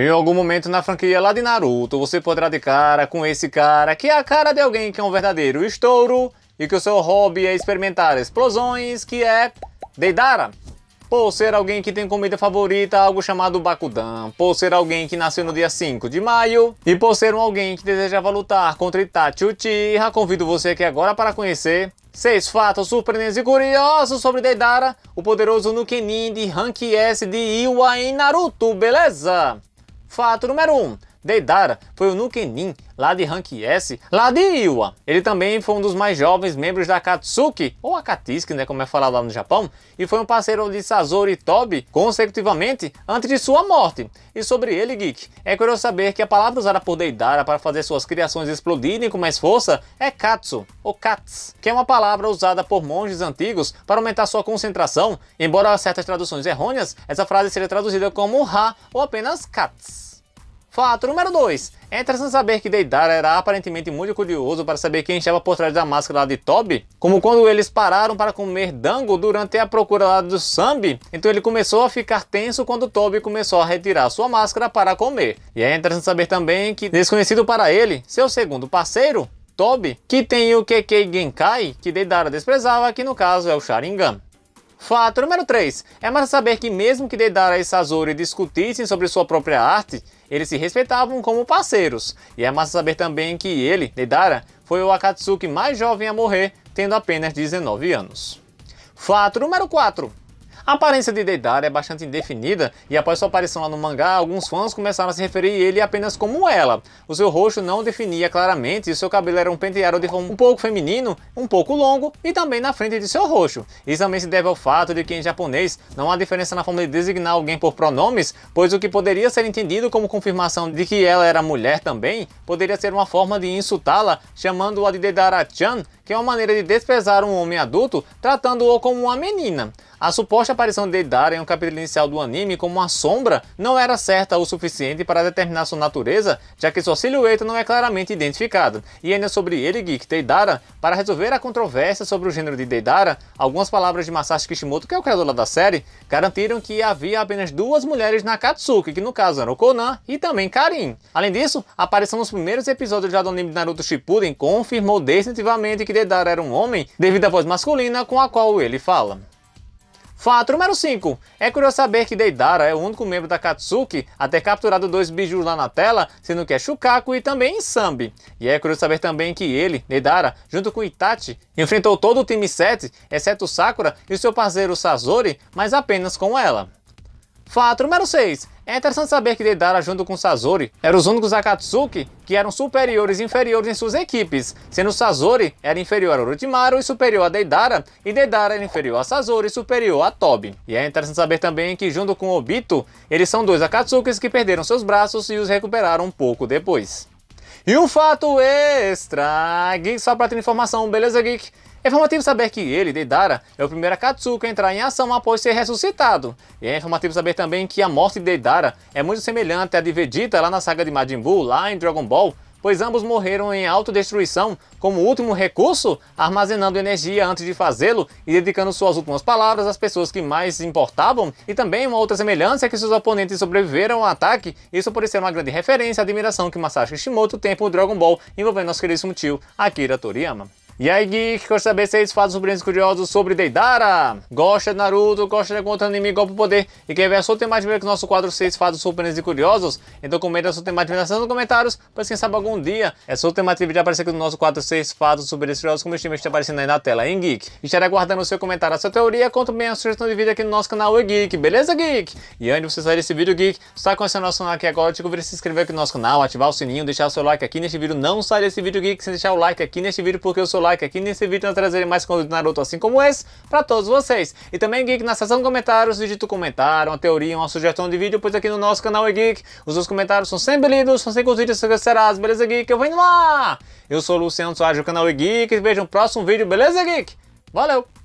Em algum momento na franquia lá de Naruto, você poderá de cara com esse cara, que é a cara de alguém que é um verdadeiro estouro e que o seu hobby é experimentar explosões, que é Deidara. Por ser alguém que tem comida favorita, algo chamado Bakudan. Por ser alguém que nasceu no dia 5 de maio. E por ser um alguém que desejava lutar contra Itachi Uchiha, convido você aqui agora para conhecer Seis fatos surpreendentes e curiosos sobre Deidara, o poderoso Nukenin de Rank S de Iwa em Naruto, beleza? Fato número 1. Um, Deidara foi o Nukenin, lá de Rank S, lá de Iwa. Ele também foi um dos mais jovens membros da Katsuki ou Akatsuki, né, como é falado lá no Japão, e foi um parceiro de Sazori e Tobi consecutivamente antes de sua morte. E sobre ele, Geek, é curioso saber que a palavra usada por Deidara para fazer suas criações explodirem com mais força é Katsu, ou Kats, que é uma palavra usada por monges antigos para aumentar sua concentração, embora certas traduções errôneas, essa frase seja traduzida como Ra ou apenas Kats. Fato número 2. É interessante saber que Deidara era aparentemente muito curioso para saber quem estava por trás da máscara de Toby, como quando eles pararam para comer dango durante a procura lá do Sambi, então ele começou a ficar tenso quando Toby começou a retirar sua máscara para comer. E é interessante saber também que, desconhecido para ele, seu segundo parceiro, Toby, que tem o Kekkei Genkai, que Deidara desprezava, que no caso é o Sharingan. Fato número 3. É massa saber que mesmo que Deidara e Sazori discutissem sobre sua própria arte, eles se respeitavam como parceiros. E é massa saber também que ele, Deidara, foi o Akatsuki mais jovem a morrer, tendo apenas 19 anos. Fato número 4. A aparência de Deidara é bastante indefinida e após sua aparição lá no mangá, alguns fãs começaram a se referir a ele apenas como ela. O seu rosto não definia claramente e seu cabelo era um penteado de forma um pouco feminino, um pouco longo e também na frente de seu rosto. Isso também se deve ao fato de que em japonês não há diferença na forma de designar alguém por pronomes, pois o que poderia ser entendido como confirmação de que ela era mulher também, poderia ser uma forma de insultá-la, chamando-a de Deidara-chan, que é uma maneira de desprezar um homem adulto tratando-o como uma menina. A suposta aparição de Deidara em um capítulo inicial do anime como uma sombra não era certa o suficiente para determinar sua natureza, já que sua silhueta não é claramente identificada. E ainda sobre ele, Geek Deidara, para resolver a controvérsia sobre o gênero de Deidara, algumas palavras de Masashi Kishimoto, que é o criador da série, garantiram que havia apenas duas mulheres na Katsuki, que no caso eram Konan e também Karin. Além disso, a aparição nos primeiros episódios já do anime de Naruto Shippuden confirmou definitivamente que Dedar era um homem devido à voz masculina com a qual ele fala. Fato número 5. É curioso saber que Deidara é o único membro da Katsuki a ter capturado dois bijus lá na tela, sendo que é Shukaku e também Sambi. E é curioso saber também que ele, Deidara, junto com Itachi, enfrentou todo o time 7, exceto Sakura e seu parceiro Sazori, mas apenas com ela. Fato número 6. É interessante saber que Deidara junto com Sazori eram os únicos Akatsuki que eram superiores e inferiores em suas equipes, sendo Sazori era inferior a Orochimaru e superior a Deidara, e Deidara era inferior a Sazori e superior a Tobi. E é interessante saber também que junto com Obito, eles são dois Akatsukis que perderam seus braços e os recuperaram um pouco depois. E um fato extra, Geek, só pra ter informação, beleza Geek? É informativo saber que ele, Deidara, é o primeiro Akatsuki a entrar em ação após ser ressuscitado. E é informativo saber também que a morte de Deidara é muito semelhante à de Vegeta lá na saga de Majin Buu, lá em Dragon Ball, pois ambos morreram em autodestruição como último recurso, armazenando energia antes de fazê-lo e dedicando suas últimas palavras às pessoas que mais importavam, e também uma outra semelhança é que seus oponentes sobreviveram ao ataque, isso por ser uma grande referência à admiração que Masashi Shimoto tem por Dragon Ball envolvendo nosso queridíssimo tio Akira Toriyama. E aí, Geek, quero saber é seis fatos surpreendentes curiosos sobre Deidara. Gosta de Naruto, gosta de algum outro anime igual pro poder e quer ver a sua temática com o nosso quadro seis fatos surpreendentes e curiosos? Então comenta a sua temática nos comentários, pois quem sabe algum dia essa sua temática já aparecer aqui no nosso quadro seis fatos surpreendentes e curiosos, como estima está aparecendo aí na tela, hein, Geek? Estarei aguardando o seu comentário, a sua teoria, quanto bem a sugestão de vídeo aqui no nosso canal, e Geek, beleza, Geek? E antes de você sair desse vídeo, Geek, está conhecendo o nosso canal aqui agora, te convido a se inscrever aqui no nosso canal, ativar o sininho, deixar o seu like aqui neste vídeo, não sai desse vídeo, Geek, sem deixar o like aqui neste vídeo, porque o seu like like aqui nesse vídeo, eu trazer mais conteúdo de Naruto assim como esse para todos vocês. E também, Geek, na seção de comentários, digita um comentário, uma teoria, uma sugestão de vídeo, pois aqui no nosso canal é Geek, os seus comentários são sempre lidos, são sempre os vídeos serás, beleza, Geek? Eu vou indo lá! Eu sou o Luciano Soares do canal é Geek, Vejam o próximo vídeo, beleza, Geek? Valeu!